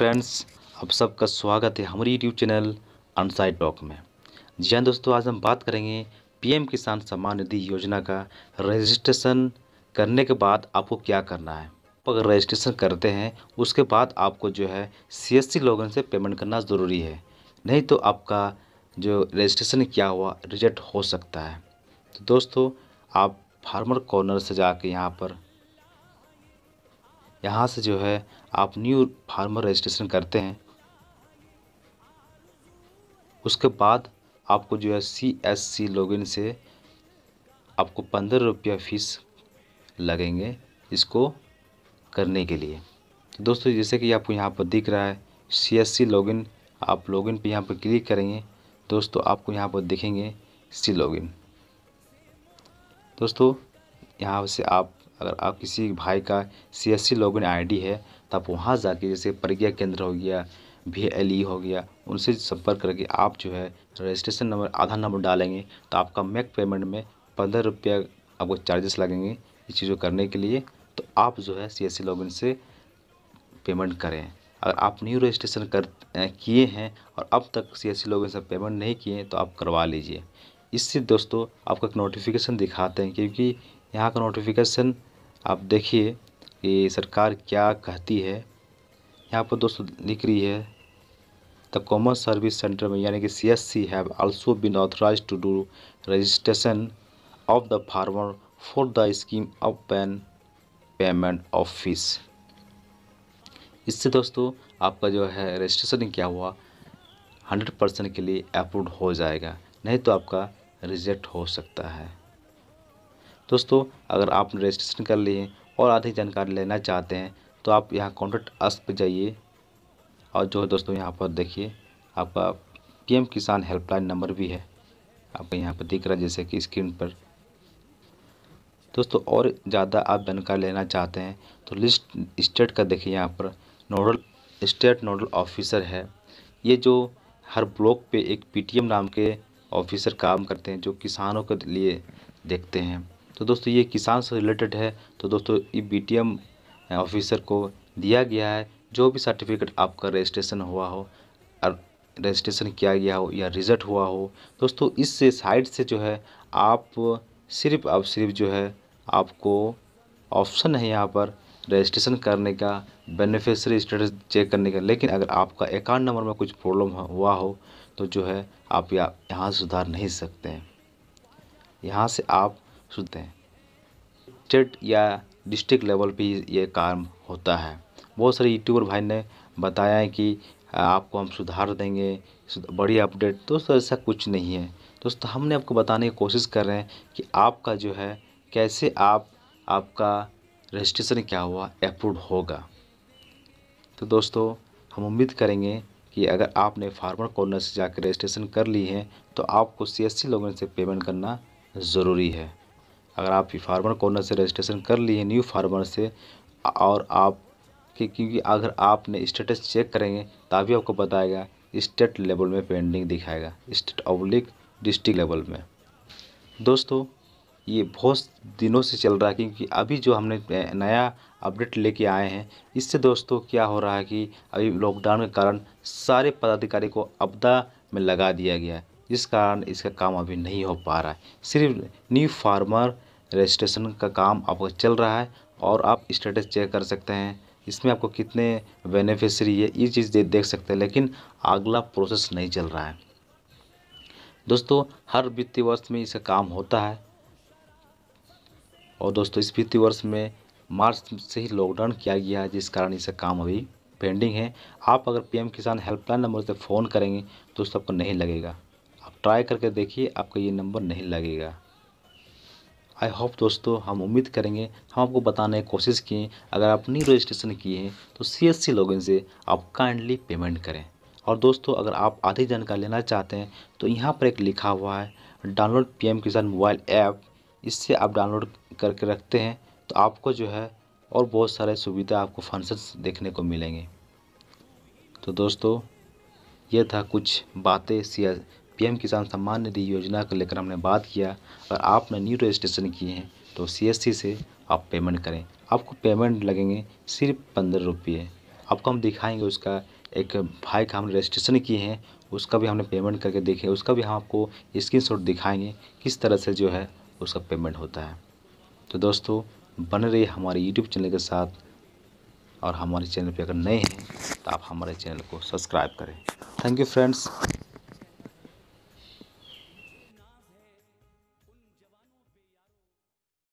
friends आप सबका स्वागत है हमारे यूट्यूब चैनल अनसाइड टॉक में जी हाँ दोस्तों आज हम बात करेंगे पीएम किसान सम्मान निधि योजना का रजिस्ट्रेशन करने के बाद आपको क्या करना है अगर रजिस्ट्रेशन करते हैं उसके बाद आपको जो है सी एस सी लॉगिन से पेमेंट करना ज़रूरी है नहीं तो आपका जो रजिस्ट्रेशन किया हुआ रिजेक्ट हो सकता है तो दोस्तों आप फार्मर कॉर्नर से जाके यहाँ पर यहाँ से जो है आप न्यू फार्मर रजिस्ट्रेशन करते हैं उसके बाद आपको जो है सी एस सी लॉगिन से आपको पंद्रह रुपया फ़ीस लगेंगे इसको करने के लिए तो दोस्तों जैसे कि आपको यहाँ पर दिख रहा है सी एस सी लॉगिन आप लॉगिन पे यहाँ पर क्लिक करेंगे दोस्तों आपको यहाँ पर दिखेंगे सी लॉगिन दोस्तों यहाँ से आप अगर आप किसी भाई का सी एस सी लॉगिन आई है तो आप वहाँ जाके जैसे प्रज्ञा केंद्र हो गया भी एल ई हो गया उनसे संपर्क करके आप जो है रजिस्ट्रेशन नंबर आधार नंबर डालेंगे तो आपका मैक पेमेंट में पंद्रह रुपये आपको चार्जेस लगेंगे ये चीज़ों करने के लिए तो आप जो है सी एस सी लॉगिन से पेमेंट करें अगर आप न्यू रजिस्ट्रेशन कर किए हैं और अब तक सी एस सी लॉगिन से पेमेंट नहीं किए हैं तो आप करवा लीजिए इससे दोस्तों आपका नोटिफिकेशन दिखाते हैं क्योंकि यहाँ का नोटिफिकेशन आप देखिए कि सरकार क्या कहती है यहाँ पर दोस्तों लिख रही है द कॉमन सर्विस सेंटर में यानी कि C S C have also been authorise to do registration of the farmer for the scheme of an payment of fees इससे दोस्तों आपका जो है रजिस्ट्रेशन क्या हुआ हंड्रेड परसेंट के लिए अप्रूव हो जाएगा नहीं तो आपका रिजेक्ट हो सकता है दोस्तों अगर आप रजिस्ट्रेशन कर लिए और अधिक जानकारी लेना चाहते हैं तो आप यहाँ कॉन्टेक्ट अस पर जाइए और जो है दोस्तों यहाँ पर देखिए आपका पीएम किसान हेल्पलाइन नंबर भी है आपको यहाँ पर दिख रहा है जैसे कि स्क्रीन पर दोस्तों और ज़्यादा आप जानकारी लेना चाहते हैं तो लिस्ट स्टेट का देखिए यहाँ पर नोडल स्टेट नोडल ऑफिसर है ये जो हर ब्लॉक पे एक पीटीएम नाम के ऑफिसर काम करते हैं जो किसानों के लिए देखते हैं तो दोस्तों ये किसान से रिलेटेड है तो दोस्तों ये बी ऑफिसर को दिया गया है जो भी सर्टिफिकेट आपका रजिस्ट्रेशन हुआ हो और रजिस्ट्रेशन किया गया हो या रिजल्ट हुआ हो दोस्तों इस साइट से जो है आप सिर्फ आप सिर्फ जो है आपको ऑप्शन है यहाँ पर रजिस्ट्रेशन करने का बेनिफिशरी स्टेटस चेक करने का लेकिन अगर आपका अकाउंट नंबर में कुछ प्रॉब्लम हुआ हो तो जो है आप यहाँ सुधार नहीं सकते हैं यहाँ से आप सुनते हैं स्टेट या डिस्ट्रिक्ट लेवल पे ये काम होता है बहुत सारे यूट्यूबर भाई ने बताया है कि आपको हम सुधार देंगे बड़ी अपडेट दोस्तों ऐसा कुछ नहीं है दोस्तों हमने आपको बताने की कोशिश कर रहे हैं कि आपका जो है कैसे आप आपका रजिस्ट्रेशन क्या हुआ अप्रूव होगा तो दोस्तों हम उम्मीद करेंगे कि अगर आपने फार्मर कॉर्नर से जाकर रजिस्ट्रेशन कर ली है तो आपको सी एस सी लोगों से पेमेंट करना ज़रूरी है अगर आप फार्मर कॉर्नर से रजिस्ट्रेशन कर लिए न्यू फार्मर से और आप कि क्योंकि अगर आपने स्टेटस चेक करेंगे तभी आपको बताएगा स्टेट लेवल में पेंडिंग दिखाएगा स्टेट ऑब्लिक डिस्ट्रिक्ट लेवल में दोस्तों ये बहुत दिनों से चल रहा है क्योंकि अभी जो हमने नया अपडेट लेके आए हैं इससे दोस्तों क्या हो रहा है कि अभी लॉकडाउन के कारण सारे पदाधिकारी को आपदा में लगा दिया गया है जिस कारण इसका काम अभी नहीं हो पा रहा है सिर्फ न्यू फार्मर रजिस्ट्रेशन का काम आपका चल रहा है और आप स्टेटस चेक कर सकते हैं इसमें आपको कितने बेनिफिशरी है ये चीज़ दे, देख सकते हैं लेकिन अगला प्रोसेस नहीं चल रहा है दोस्तों हर वित्तीय वर्ष में इसका काम होता है और दोस्तों इस वित्तीय वर्ष में मार्च से ही लॉकडाउन किया गया है जिस कारण इसका काम अभी पेंडिंग है आप अगर पीएम किसान हेल्पलाइन नंबर से फ़ोन करेंगे तो उस आपको नहीं लगेगा आप ट्राई करके देखिए आपको ये नंबर नहीं लगेगा आई होप दोस्तों हम उम्मीद करेंगे हम आपको बताने की कोशिश किए अगर आप न्यू रजिस्ट्रेशन किए हैं तो सी एस सी लॉगिन से आप काइंडली पेमेंट करें और दोस्तों अगर आप आधी जानकारी लेना चाहते हैं तो यहाँ पर एक लिखा हुआ है download P M Kisan mobile app इससे आप डाउनलोड करके रखते हैं तो आपको जो है और बहुत सारे सुविधा आपको फंक्शन देखने को मिलेंगे तो दोस्तों यह था कुछ बातें सी पीएम किसान सम्मान निधि योजना को लेकर हमने बात किया और आपने न्यू रजिस्ट्रेशन किए हैं तो सीएससी से आप पेमेंट करें आपको पेमेंट लगेंगे सिर्फ पंद्रह रुपये आपको हम दिखाएंगे उसका एक भाई का हमने रजिस्ट्रेशन किए हैं उसका भी हमने पेमेंट करके देखे उसका भी हम आपको स्क्रीन दिखाएंगे किस तरह से जो है उसका पेमेंट होता है तो दोस्तों बन रही हमारे यूट्यूब चैनल के साथ और हमारे चैनल पर अगर नए हैं तो आप हमारे चैनल को सब्सक्राइब करें थैंक यू फ्रेंड्स